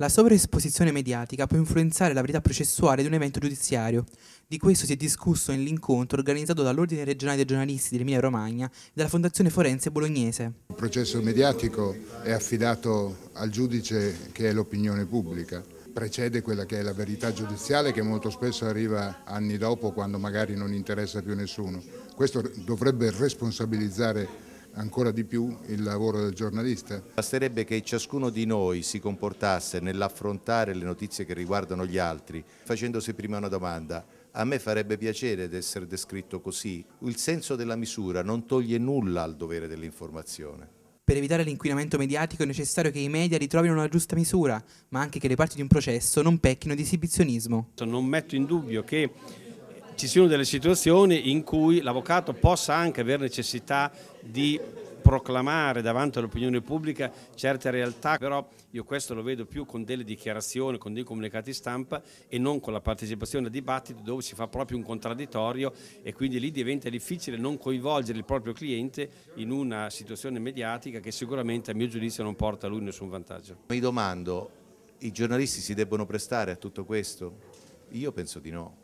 La sovraesposizione mediatica può influenzare la verità processuale di un evento giudiziario. Di questo si è discusso nell'incontro organizzato dall'Ordine regionale dei giornalisti dell'Emilia Romagna e dalla Fondazione Forense Bolognese. Il processo mediatico è affidato al giudice che è l'opinione pubblica precede quella che è la verità giudiziale che molto spesso arriva anni dopo quando magari non interessa più nessuno. Questo dovrebbe responsabilizzare ancora di più il lavoro del giornalista. Basterebbe che ciascuno di noi si comportasse nell'affrontare le notizie che riguardano gli altri, facendosi prima una domanda. A me farebbe piacere di essere descritto così. Il senso della misura non toglie nulla al dovere dell'informazione. Per evitare l'inquinamento mediatico è necessario che i media ritrovino una giusta misura, ma anche che le parti di un processo non pecchino di esibizionismo. Non metto in dubbio che ci siano delle situazioni in cui l'avvocato possa anche avere necessità di proclamare davanti all'opinione pubblica certe realtà, però io questo lo vedo più con delle dichiarazioni, con dei comunicati stampa e non con la partecipazione a dibattiti dove si fa proprio un contraddittorio e quindi lì diventa difficile non coinvolgere il proprio cliente in una situazione mediatica che sicuramente a mio giudizio non porta a lui nessun vantaggio. Mi domando, i giornalisti si debbono prestare a tutto questo? Io penso di no.